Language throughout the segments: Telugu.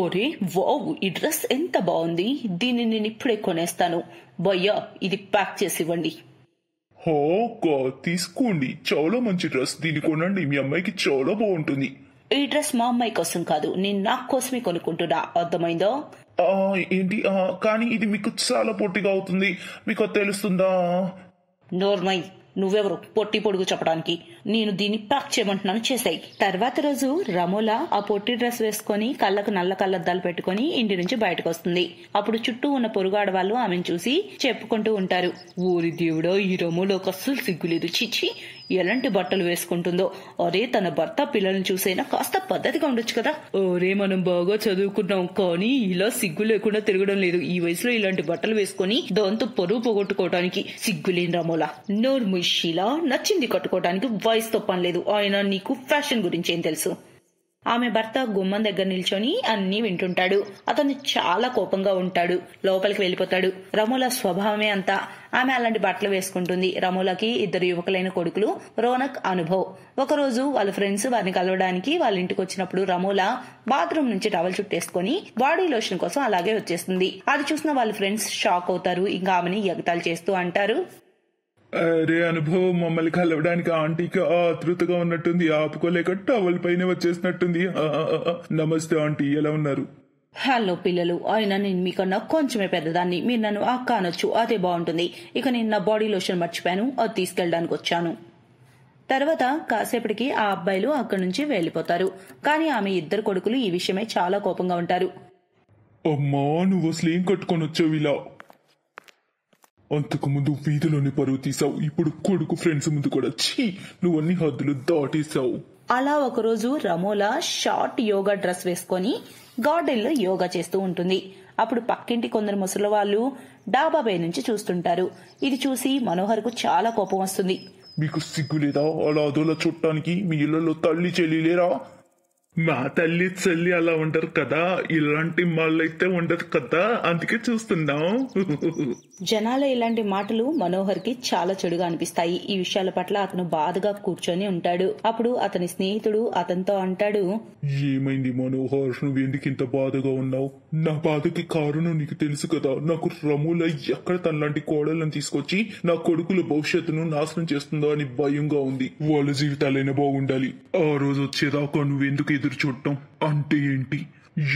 ఓరే వావ్ ఈ డ్రెస్ ఎంత బాగుంది దీన్ని నేను ఇప్పుడే కొనేస్తాను బయ్యా ఇది ప్యాక్ చేసి ఇవ్వండి తీసుకోండి చాలా మంచి డ్రెస్ దీన్ని కొనండి మీ అమ్మాయికి చాలా బాగుంటుంది ఈ డ్రెస్ మా అమ్మాయి కోసం కాదు నేను నా కోసమే కొనుక్కుంటున్నా అర్థమైందో ఏంటి కానీ ఇది మీకు చాలా పొట్టిగా అవుతుంది మీకు తెలుస్తుందా నోర్మై నువ్వెవరు పొట్టి పొడుగు చెప్పడానికి నేను దీన్ని ప్యాక్ చేయమంటున్నాను చేసాయి తర్వాత రోజు రమోల ఆ పొట్టి డ్రెస్ వేసుకుని కళ్ళకు నల్ల కళ్ళద్దాలు పెట్టుకుని ఇంటి నుంచి బయటకు వస్తుంది అప్పుడు చుట్టూ ఉన్న పొరుగాడ వాళ్ళు ఆమెను చూసి చెప్పుకుంటూ ఉంటారు ఊరి దేవుడో ఈ రమోలోకి అస్సలు సిగ్గులేదు చిచ్చి ఎలాంటి బట్టలు వేసుకుంటుందో అరే తన భర్త పిల్లల్ని చూసైనా కాస్త పద్ధతిగా ఉండొచ్చు కదా ఓరే మనం బాగా చదువుకున్నాం కానీ ఇలా సిగ్గు లేకుండా తిరగడం లేదు ఈ వయసులో ఇలాంటి బట్టలు వేసుకుని దాంతో పరువు సిగ్గు సిగ్గులేని రామోలా నోర్ముషిలా నచ్చింది కట్టుకోవటానికి వయసుతో పని లేదు ఆయన నీకు ఫ్యాషన్ గురించి ఏం తెలుసు ఆమె భర్త గుమ్మం దగ్గర నిల్చొని అన్నీ వింటుంటాడు అతను చాలా కోపంగా ఉంటాడు లోపలికి వెళ్ళిపోతాడు రమూల స్వభావమే అంతా ఆమె అలాంటి బట్టలు వేసుకుంటుంది రమూలకి ఇద్దరు యువకులైన కొడుకులు రోనక్ అనుభవ్ ఒకరోజు వాళ్ళ ఫ్రెండ్స్ వారిని కలవడానికి వాళ్ళ ఇంటికి వచ్చినప్పుడు రమూల బాత్రూమ్ నుంచి టవల్ చుట్టేసుకుని బాడీ లోషన్ కోసం అలాగే వచ్చేస్తుంది అది చూసిన వాళ్ళ ఫ్రెండ్స్ షాక్ అవుతారు ఇంకా ఆమెని ఎగతాలు చేస్తూ అంటారు అరే అనుభవం మమ్మల్ని కలవడానికి ఆంటీకి ఆతృతగా ఉన్నట్టుంది ఆపుకోలేక టవల్ పైన వచ్చేసినట్టుంది నమస్తే ఆంటీ ఎలా ఉన్నారు హలో పిల్లలు అయినా నేను మీకన్నా కొంచెమే పెద్దదాన్ని మీరు నన్ను ఆ కానొచ్చు అదే బాగుంటుంది ఇక నేను నా బాడీ లోషన్ మర్చిపోయాను అది తీసుకెళ్ళడానికి వచ్చాను తర్వాత కాసేపటికి ఆ అబ్బాయిలు అక్కడి నుంచి వెళ్ళిపోతారు కానీ ఆమె ఇద్దరు కొడుకులు ఈ విషయమే చాలా కోపంగా ఉంటారు అమ్మా నువ్వు స్లీం కట్టుకొని వచ్చావు ఇలా అంతకుముందు వీధిలోని పరువు తీసావు ఇప్పుడు కొడుకు ఫ్రెండ్స్ ముందు కూడా ఛీ అన్ని హద్దులు దాటేశావు అలా ఒకరోజు రమోలా షార్ట్ యోగా డ్రెస్ వేసుకొని గార్డెన్లో యోగా చేస్తూ ఉంటుంది అప్పుడు పక్కింటి కొందరు ముసలి వాళ్ళు డాబాపై నుంచి చూస్తుంటారు ఇది చూసి కు చాలా కోపం వస్తుంది మీకు సిగ్గులేదా అలా అదోలా చుట్టానికి మీ ఇళ్లలో తల్లి చెల్లి లేరా మా తల్లి చెల్లి అలా ఉండరు కదా ఇలాంటి మాళ్ళైతే ఉండదు కదా అందుకే చూస్తున్నాం జనాల ఇలాంటి మాటలు మనోహర్ కి చాలా చెడుగా అనిపిస్తాయి ఈ విషయాల పట్ల అతను బాధగా కూర్చొని ఉంటాడు అప్పుడు అతని స్నేహితుడు అతనితో అంటాడు ఏమైంది మనోహర్ నువ్వు ఎందుకు ఇంత బాధగా ఉన్నావు నా బాధకి కారణం నీకు తెలుసు కదా నాకు రమూల ఎక్కడ తనలాంటి కోడలను తీసుకొచ్చి నా కొడుకుల భవిష్యత్తును నాశనం చేస్తుందో అని భయంగా ఉంది వాళ్ళ జీవితాలైనా బాగుండాలి ఆ రోజు వచ్చేదాకా నువ్వెందుకు ఎదురు చూడటం అంటే ఏంటి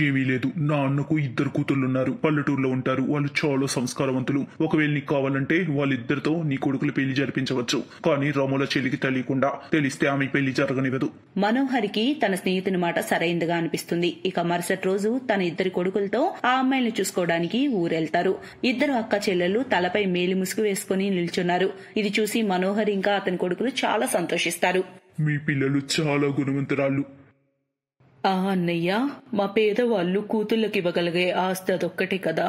ఏమీ లేదు నా అన్నకు ఇద్దరు ఉన్నారు పల్లెటూరులో ఉంటారు వాళ్ళు చాలా సంస్కారవంతులు ఒకవేళ నీకు కావాలంటే వాళ్ళిద్దరితో నీ కొడుకులు పెళ్లి జరిపించవచ్చు కానీ రాముల చెల్లికి తెలియకుండా తెలిస్తే ఆమె పెళ్లి జరగనివ్వదు మనోహరికి తన స్నేహితుని మాట సరైందిగా అనిపిస్తుంది ఇక మరుసటి రోజు తన ఇద్దరి కొడుకులతో ఆ అమ్మాయిని చూసుకోవడానికి ఊరెళ్తారు ఇద్దరు అక్క చెల్లెలు తలపై మేలి ముసుగు వేసుకుని నిల్చున్నారు ఇది చూసి మనోహర్ ఇంకా అతని కొడుకులు చాలా సంతోషిస్తారు మీ పిల్లలు చాలా గుణవంతురాళ్ళు ఆ అన్నయ్య మా పేదవాళ్ళు కూతుళ్ళకి ఇవ్వగలిగే ఆస్తి అదొక్కటే కదా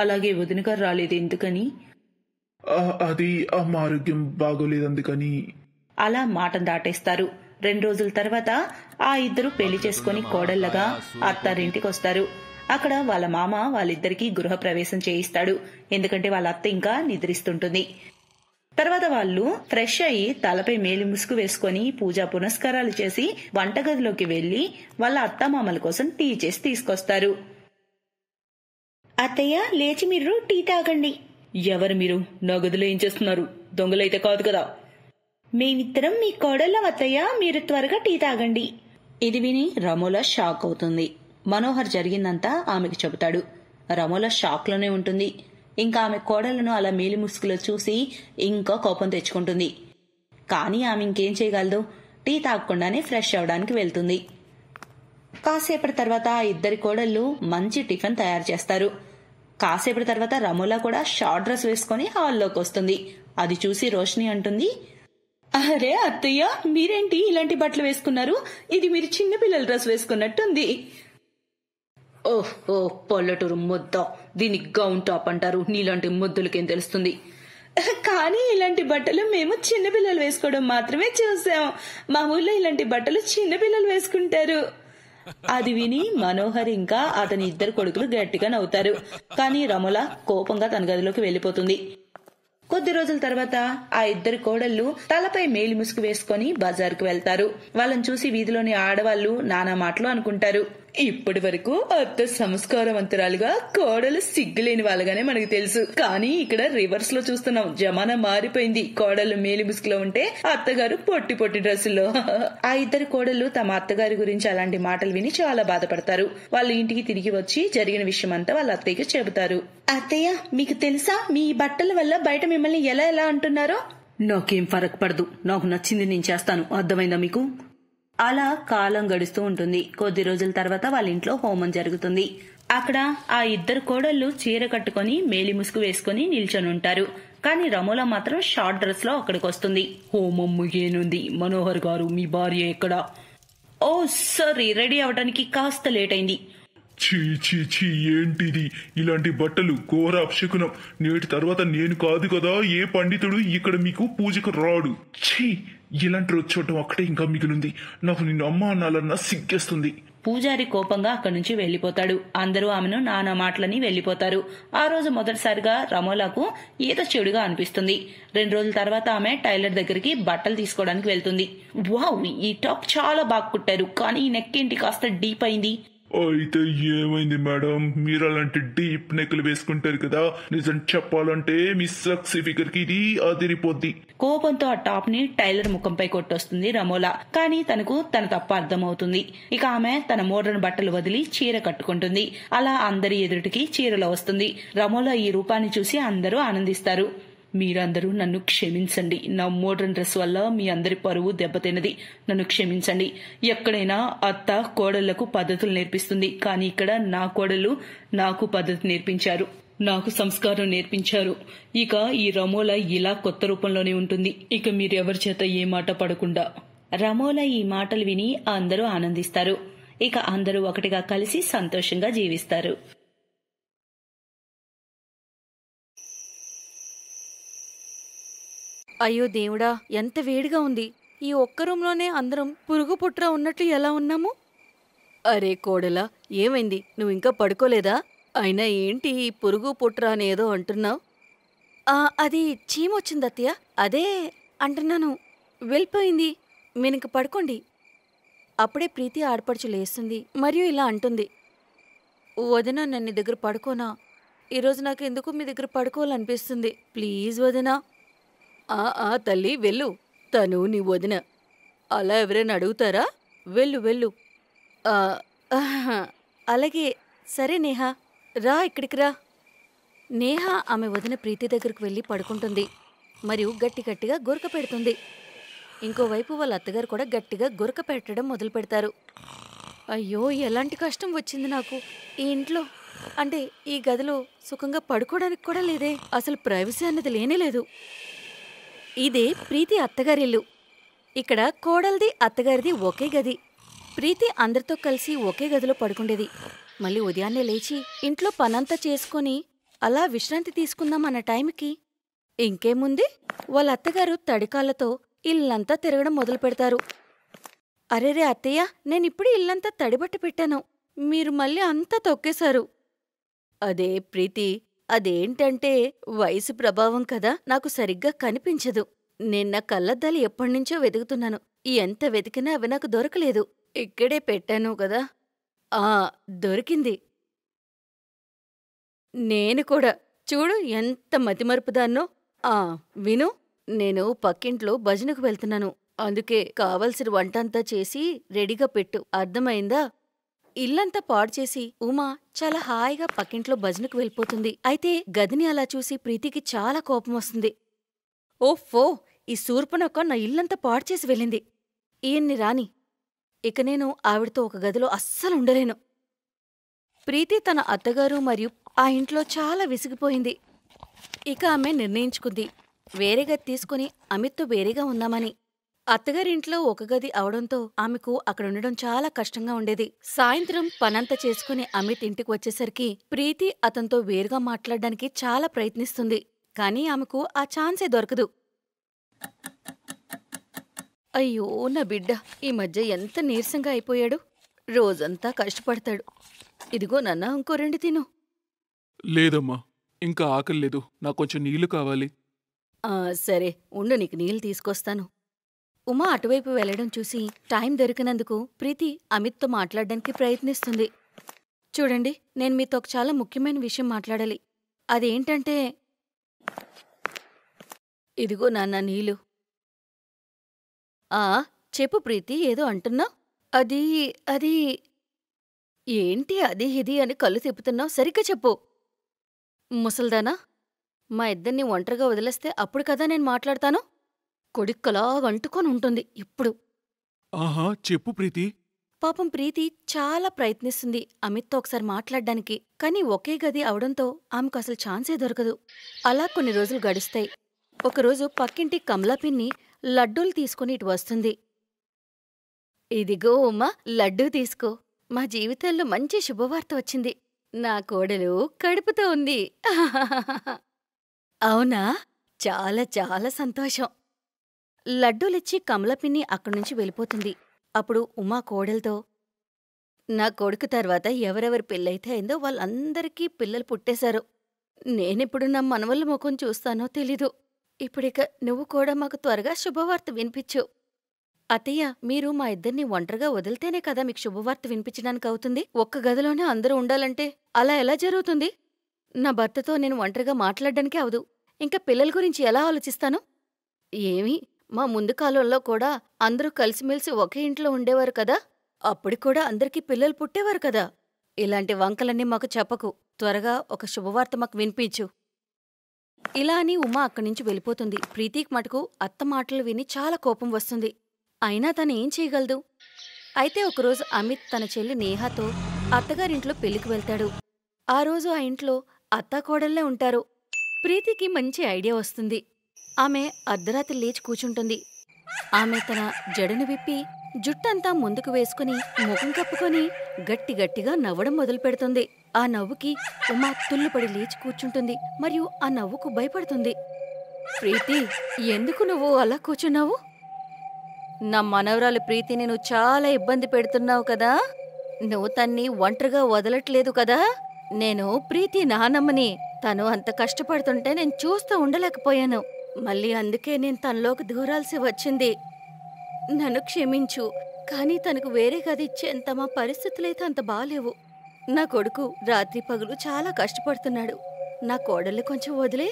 అలాగే వదినగా రాలేదు ఎందుకని అది అమ్మ ఆరోగ్యం బాగోలేదు అందుకని అలా మాట దాటేస్తారు రెండు రోజుల తర్వాత ఆ ఇద్దరు పెళ్లి చేసుకుని కోడళ్ళగా అత్తారింటికి వస్తారు అక్కడ వాళ్ళ మామ వాళ్ళిద్దరికీ గృహప్రవేశం చేయిస్తాడు ఎందుకంటే వాళ్ళ అత్త ఇంకా నిద్రిస్తుంటుంది తర్వాత వాళ్ళు ఫ్రెష్ అయ్యి తలపై మేలి ముసుగు వేసుకుని పూజా పునస్కారాలు చేసి వంటగదిలోకి వెళ్లి వాళ్ళ అత్తమామల కోసం టీ చేసి తీసుకొస్తారు అత్తయ్య లేచి మీరు టీ తాగండి ఎవరు మీరు నగదులో ఏం చేస్తున్నారు దొంగలైతే కాదు కదా మేమిద్దరం మీ కోడళ్ళ అత్తయ్య మీరు త్వరగా టీ తాగండి ఇది విని రమోల షాక్ అవుతుంది మనోహర్ జరిగిందంతా ఆమెకు చెబుతాడు రమోల షాక్లోనే ఉంటుంది ఇంకా ఆమె కోడలను అలా మేలి ముసుగులో చూసి ఇంకా కోపం తెచ్చుకుంటుంది కానీ ఆమె ఇంకేం చేయగలదు టీ తాగకుండానే ఫ్రెష్ అవడానికి వెళ్తుంది కాసేపటి తర్వాత ఇద్దరి కోడళ్లు మంచి టిఫిన్ తయారు చేస్తారు కాసేపటి తర్వాత రమోలా కూడా షార్ట్ డ్రెస్ వేసుకుని హాల్లోకి వస్తుంది అది చూసి రోషిణి అంటుంది అరే అత్తయ్య మీరేంటి ఇలాంటి బట్టలు వేసుకున్నారు ఇది మీరు చిన్నపిల్లల డ్రెస్ వేసుకున్నట్టుంది ఓహ్ ఓ పొల్లటూరు ముద్దో దీన్ని గౌన్ టాప్ అంటారు నీలాంటి ముద్దులకేం తెలుస్తుంది కానీ ఇలాంటి బట్టలు మేము చిన్నపిల్లలు వేసుకోవడం మాత్రమే చూసాం మా ఊళ్ళో ఇలాంటి బట్టలు చిన్నపిల్లలు వేసుకుంటారు అది విని మనోహర్ ఇంకా అతని ఇద్దరు కొడుకులు గట్టిగా నవ్వుతారు కానీ రమల కోపంగా తన గదిలోకి వెళ్లిపోతుంది కొద్ది రోజుల తర్వాత ఆ ఇద్దరు కోడళ్లు తలపై మేలు ముసుగు వేసుకుని బజార్కు వెళ్తారు వాళ్ళని చూసి వీధిలోని ఆడవాళ్లు నానా మాటలు అనుకుంటారు ఇప్పటి వరకు అత్త సంస్కారవంతురాలుగా కోడలు సిగ్గులేని వాళ్ళగానే మనకు తెలుసు కానీ ఇక్కడ రివర్స్ లో చూస్తున్నాం జమానా మారిపోయింది కోడలు మేలి బుసుకులో ఉంటే అత్తగారు పొట్టి పొట్టి డ్రెస్సుల్లో ఆ ఇద్దరు కోడలు తమ అత్తగారి గురించి అలాంటి మాటలు విని చాలా బాధపడతారు వాళ్ళ ఇంటికి తిరిగి వచ్చి జరిగిన విషయం అంతా వాళ్ళ అత్తయ్యకి చెబుతారు అత్తయ్య మీకు తెలుసా మీ బట్టల వల్ల బయట మిమ్మల్ని ఎలా ఎలా అంటున్నారో నాకేం ఫరక్ పడదు నాకు నచ్చింది నేను చేస్తాను అర్థమైందా మీకు అలా కాలం గడుస్తూ ఉంటుంది కొద్ది రోజుల తర్వాత వాళ్ళ ఇంట్లో హోమం జరుగుతుంది అక్కడ ఆ ఇద్దరు కోడళ్ళు చీర కట్టుకుని మేలి ముసుగు వేసుకుని నిల్చొని ఉంటారు కానీ రమోల మాత్రం షార్ట్ డ్రెస్ లో అక్కడికి వస్తుంది హోమం ముగియనుంది మనోహర్ గారు మీ భార్య ఎక్కడ ఓ సారీ రెడీ అవడానికి కాస్త లేట్ అయింది చీ చీ చీ ఏంటిది ఇలాంటి బట్టలు ఘోర అపశకునం నేటి తర్వాత నేను కాదు కదా ఏ పండితుడు ఇక్కడ మీకు పూజకు రాడు ఛీ ఇలాంటి వచ్చోటం అక్కడే ఇంకా మిగిలింది నాకు నిన్ను అమ్మ అనాలన్నా సిగ్గేస్తుంది పూజారి కోపంగా అక్కడి నుంచి వెళ్లిపోతాడు అందరూ ఆమెను నానా మాటలని వెళ్లిపోతారు ఆ రోజు మొదటిసారిగా రమోలాకు ఏదో చెడుగా అనిపిస్తుంది రెండు రోజుల తర్వాత ఆమె టైలర్ దగ్గరికి బట్టలు తీసుకోవడానికి వెళ్తుంది వావ్ ఈ టాప్ చాలా బాగా కుట్టారు కానీ ఈ నెక్ ఏంటి కాస్త డీప్ అయింది అయితే ఏమైంది మేడం మీరు అలాంటి డీప్ నెక్లు వేసుకుంటారు కదా నిజం చెప్పాలంటే మీ సక్సి ఫిగర్ కి ఇది అదిరిపోద్ది కోపంతో ఆ టాప్ ని టైలర్ ముఖంపై కొట్టొస్తుంది రమోలా కానీ తనకు తన తప్ప అర్థమవుతుంది ఇక ఆమె తన మోడ్రన్ బట్టలు వదిలి చీర కట్టుకుంటుంది అలా అందరి ఎదుటికి చీరలో వస్తుంది రమోలా ఈ రూపాన్ని చూసి అందరూ ఆనందిస్తారు మీరందరూ నన్ను క్షమించండి నా మోడ్రన్ డ్రెస్ వల్ల మీ అందరి పరువు దెబ్బతినది నన్ను క్షమించండి ఎక్కడైనా అత్త కోడళ్లకు పద్ధతులు నేర్పిస్తుంది కానీ ఇక్కడ నా కోడలు నాకు పద్ధతి నేర్పించారు నాకు సంస్కారం నేర్పించారు ఇక ఈ రమోల ఇలా కొత్త రూపంలోనే ఉంటుంది ఇక మీరెవరి చేత ఏ మాట పడకుండా రమోల ఈ మాటలు విని అందరూ ఆనందిస్తారు ఇక అందరూ ఒకటిగా కలిసి సంతోషంగా జీవిస్తారు అయ్యో దేవుడా ఎంత వేడిగా ఉంది ఈ ఒక్క రూమ్లోనే అందరం పురుగు పుట్ర ఉన్నట్లు ఎలా ఉన్నాము అరే కోడలా ఏమైంది నువ్వు ఇంకా పడుకోలేదా అయినా ఏంటి ఈ పురుగు పుట్ర అనేదో అంటున్నావు అది చీమొచ్చింది అత్తయ్య అదే అంటున్నాను వెళ్ళిపోయింది మీనికి పడుకోండి అప్పుడే ప్రీతి ఆడపడుచు లేస్తుంది మరియు ఇలా అంటుంది వదిన నన్ను దగ్గర పడుకోనా ఈరోజు నాకు ఎందుకు మీ దగ్గర పడుకోవాలనిపిస్తుంది ప్లీజ్ వదినా ఆ ఆ తల్లి వెళ్ళు తను నీ వదిన అలా ఎవరైనా అడుగుతారా వెళ్ళు వెళ్ళు అలాగే సరే నేహా రా ఇక్కడికి రా నేహ ఆమె వదిన ప్రీతి దగ్గరకు వెళ్ళి పడుకుంటుంది మరియు గట్టి గట్టిగా గురక పెడుతుంది ఇంకోవైపు వాళ్ళ అత్తగారు కూడా గట్టిగా గురక పెట్టడం మొదలు పెడతారు అయ్యో ఎలాంటి కష్టం వచ్చింది నాకు ఈ ఇంట్లో అంటే ఈ గదిలో సుఖంగా పడుకోవడానికి కూడా లేదే అసలు ప్రైవసీ అన్నది లేనే లేదు ఇదే ప్రీతి అత్తగారిల్లు ఇక్కడ కోడల్ది అత్తగారిది ఒకే గది ప్రీతి అందరితో కలిసి ఒకే గదిలో పడుకుండేది మళ్ళీ ఉదయాన్నే లేచి ఇంట్లో పనంతా చేసుకుని అలా విశ్రాంతి తీసుకుందాం అన్న టైంకి ఇంకేముంది వాళ్ళ అత్తగారు తడికాళ్ళతో ఇల్లంతా తిరగడం మొదలు పెడతారు అరేరే అత్తయ్య నేనిప్పుడు ఇల్లంతా తడిబట్టి పెట్టాను మీరు మళ్ళీ అంతా తొక్కేశారు అదే ప్రీతి అదేంటంటే వయసు ప్రభావం కదా నాకు సరిగ్గా కనిపించదు నిన్న కళ్ళద్దాలు ఎప్పటినుంచో వెతుకుతున్నాను ఎంత వెతికినా అవి నాకు దొరకలేదు ఇక్కడే పెట్టాను కదా ఆ దొరికింది నేను కూడా చూడు ఎంత మతిమరుపుదాన్నో ఆ విను నేను పక్కింట్లో భజనకు వెళ్తున్నాను అందుకే కావలసిన వంటంతా చేసి రెడీగా పెట్టు అర్థమైందా ఇల్లంతా పాడుచేసి ఉమా చాలా హాయిగా పక్కింట్లో భజనకు వెళ్ళిపోతుంది అయితే గదిని అలా చూసి ప్రీతికి చాలా కోపం వస్తుంది ఓఫో ఈ సూర్పనొక్క నా ఇల్లంతా పాడుచేసి వెళ్ళింది ఈయన్ని రాని ఇక నేను ఆవిడతో ఒక గదిలో అస్సలు ఉండలేను ప్రీతి తన అత్తగారు మరియు ఆ ఇంట్లో చాలా విసిగిపోయింది ఇక ఆమె నిర్ణయించుకుంది వేరే గది తీసుకుని అమిత్తో వేరేగా ఉందామని అత్తగారింట్లో ఒక గది అవడంతో ఆమెకు అక్కడుండడం చాలా కష్టంగా ఉండేది సాయంత్రం పనంతా చేసుకుని అమిత్ ఇంటికి వచ్చేసరికి ప్రీతి అతనితో వేరుగా మాట్లాడడానికి చాలా ప్రయత్నిస్తుంది కానీ ఆమెకు ఆ ఛాన్సే దొరకదు అయ్యో నా బిడ్డ ఈ మధ్య ఎంత నీరసంగా అయిపోయాడు రోజంతా కష్టపడతాడు ఇదిగో నన్న ఇంకో రెండు తిను లేదమ్మా ఇంకా ఆకలి లేదు నాకు కొంచెం నీళ్లు కావాలి సరే ఉండు నీకు నీళ్ళు తీసుకొస్తాను ఉమా అటువైపు వెళ్లడం చూసి టైం దొరికినందుకు ప్రీతి అమిత్తో మాట్లాడడానికి ప్రయత్నిస్తుంది చూడండి నేను మీతో ఒక చాలా ముఖ్యమైన విషయం మాట్లాడాలి అదేంటంటే ఇదిగో నాన్న నీళ్ళు ఆ చెప్పు ప్రీతి ఏదో అంటున్నా అది అది ఏంటి అది ఇది అని కళ్ళు తిప్పుతున్నావు సరిగ్గా చెప్పు ముసల్దానా మా ఇద్దరిని ఒంటరిగా వదిలేస్తే అప్పుడు కదా నేను మాట్లాడతాను కొడిక్కలాగంటుకొని ఉంటుంది ఇప్పుడు ఆహా చెప్పు ప్రీతి పాపం ప్రీతి చాలా ప్రయత్నిస్తుంది అమిత్తో ఒకసారి మాట్లాడడానికి కానీ ఒకే గది అవడంతో ఆమెకు అసలు ఛాన్సే దొరకదు అలా కొన్ని రోజులు గడుస్తాయి ఒకరోజు పక్కింటి కమలాపిన్ని లడ్డూలు తీసుకుని ఇటు వస్తుంది ఇదిగో ఉమ్మా లడ్డూ తీసుకో మా జీవితంలో మంచి శుభవార్త వచ్చింది నా కోడలు కడుపుతో ఉంది అవునా చాలా చాలా సంతోషం లడ్డూలిచ్చి కమలపిన్ని అక్కడ్నుంచి వెళ్ళిపోతుంది అప్పుడు ఉమా కోడలతో నా కొడుకు తర్వాత ఎవరెవరి పెళ్ళైతే అయిందో వాళ్ళందరికీ పిల్లలు పుట్టేశారు నేనిప్పుడు నా మనవల్ల ముఖం చూస్తానో తెలీదు ఇప్పుడిక నువ్వు కూడా మాకు త్వరగా శుభవార్త వినిపించు అతయ్య మీరు మా ఇద్దరిని ఒంటరిగా వదిలితేనే కదా మీకు శుభవార్త వినిపించడానికి అవుతుంది ఒక్క గదిలోనే అందరూ ఉండాలంటే అలా ఎలా జరుగుతుంది నా భర్తతో నేను ఒంటరిగా మాట్లాడడానికి అవదు ఇంకా పిల్లల గురించి ఎలా ఆలోచిస్తాను ఏమీ మా ముందు కాలంలో కూడా అందరూ కలిసిమెలిసి ఒకే ఇంట్లో ఉండేవారు కదా అప్పుడు కూడా అందరికీ పిల్లలు పుట్టేవారు కదా ఇలాంటి వంకలన్నీ మాకు చెప్పకు త్వరగా ఒక శుభవార్త మాకు వినిపించు ఇలా అని ఉమా అక్కడి నుంచి వెళ్ళిపోతుంది ప్రీతికి మటుకు అత్త మాటలు విని చాలా కోపం వస్తుంది అయినా తను ఏం చేయగలదు అయితే ఒకరోజు అమిత్ తన చెల్లి నేహాతో అత్తగారింట్లో పెళ్లికి వెళ్తాడు ఆ రోజు ఆ ఇంట్లో అత్త కోడల్లే ఉంటారు ప్రీతికి మంచి ఐడియా వస్తుంది ఆమె అర్ధరాత్రి లేచి కూచుంటుంది ఆమె తన జడను విప్పి జుట్టంతా ముందుకు వేసుకుని ముఖం కప్పుకొని గట్టి గట్టిగా నవ్వడం మొదలు పెడుతుంది ఆ నవ్వుకి ఉమా తుల్లుపడి లేచి కూర్చుంటుంది మరియు ఆ నవ్వుకు భయపడుతుంది ప్రీతి ఎందుకు నువ్వు అలా కూర్చున్నావు నా మనవరాలు ప్రీతిని నువ్వు చాలా ఇబ్బంది పెడుతున్నావు కదా నువ్వు తన్ని ఒంటరిగా వదలట్లేదు కదా నేను ప్రీతి నానమ్మని తను అంత కష్టపడుతుంటే నేను చూస్తూ ఉండలేకపోయాను మళ్ళీ అందుకే నేను తనలోకి దూరాల్సి వచ్చింది నన్ను క్షమించు కానీ తనకు వేరే గది ఇచ్చేంత మా పరిస్థితులైతే అంత బాగాలేవు నా కొడుకు రాత్రి పగులు చాలా కష్టపడుతున్నాడు నా కోడలు కొంచెం వదిలే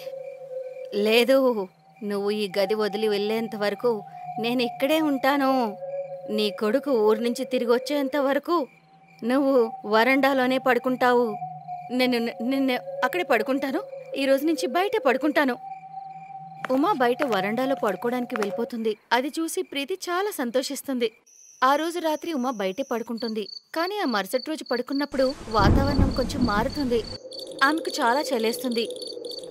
లేదు నువ్వు ఈ గది వదిలి వెళ్లేంత వరకు నేను ఇక్కడే ఉంటాను నీ కొడుకు ఊరి నుంచి తిరిగి వచ్చేంత వరకు నువ్వు వరండాలోనే పడుకుంటావు నేను నిన్న అక్కడే పడుకుంటాను ఈరోజు నుంచి బయట పడుకుంటాను ఉమా బయట వరండాలో పడుకోవడానికి వెళ్ళిపోతుంది అది చూసి ప్రీతి చాలా సంతోషిస్తుంది ఆ రోజు రాత్రి ఉమా బయటే పడుకుంటుంది కానీ ఆ మరుసటి రోజు పడుకున్నప్పుడు వాతావరణం కొంచెం మారుతుంది ఆమెకు చాలా చలేస్తుంది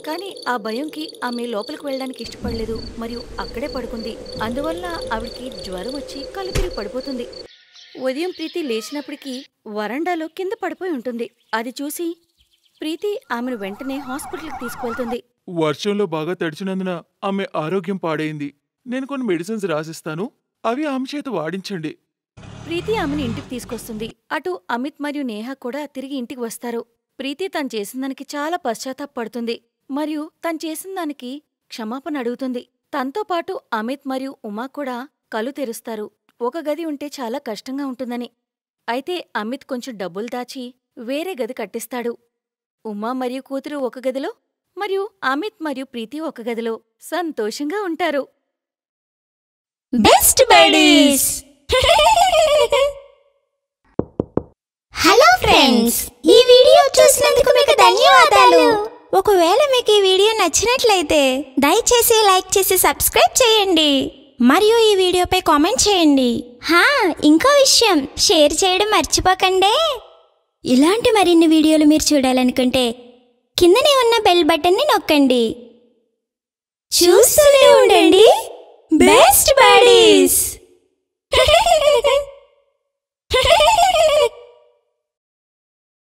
కానీ ఆ భయంకి ఆమె లోపలికి వెళ్ళడానికి ఇష్టపడలేదు మరియు అక్కడే పడుకుంది అందువల్ల ఆవిడకి జ్వరం వచ్చి కలిపిరి పడిపోతుంది ఉదయం ప్రీతి లేచినప్పటికీ వరండాలో కింద పడిపోయి ఉంటుంది అది చూసి ప్రీతి ఆమెను వెంటనే హాస్పిటల్కి తీసుకువెళ్తుంది వర్షంలో బాగా తడిచినందున ఆమె ఆరోగ్యం పాడైంది నేను కొన్ని మెడిసిన్స్ రాసిస్తాను అవి ఆమె చేత వాడించండి ప్రీతి ఆమెను ఇంటికి తీసుకొస్తుంది అటు అమిత్ మరియు నేహ కూడా తిరిగి ఇంటికి వస్తారు ప్రీతి తను చేసిన దానికి చాలా పశ్చాత్తాపడుతుంది మరియు తను చేసిన దానికి క్షమాపణ అడుగుతుంది తనతో పాటు అమిత్ మరియు ఉమా కూడా కళ్ళు తెరుస్తారు ఒక గది ఉంటే చాలా కష్టంగా ఉంటుందని అయితే అమిత్ కొంచెం డబ్బులు దాచి వేరే గది కట్టిస్తాడు ఉమా మరియు కూతురు ఒక గదిలో మరియు అమిత్ మరియు ప్రీతి ఒక గదిలో సంతోషంగా ఉంటారు బెస్ట్ బడీస్ హలో ఫ్రెండ్స్ ఈ వీడియో చూసినందుకు మీకు ధన్యవాదాలు ఒకవేళ మీకు ఈ వీడియో నచ్చినట్లయితే దయచేసి లైక్ చేసి సబ్స్క్రైబ్ చేయండి మరియు ఈ వీడియోపై కామెంట్ చేయండి హా ఇంకో విషయం షేర్ చేయడం మర్చిపోకండి ఇలాంటి మరిన్ని వీడియోలు మీరు చూడాలనుకుంటే కిందనే ఉన్న బెల్ బటన్ని నొక్కండి చూస్తూనే ఉండండి బెస్ట్ బాడీస్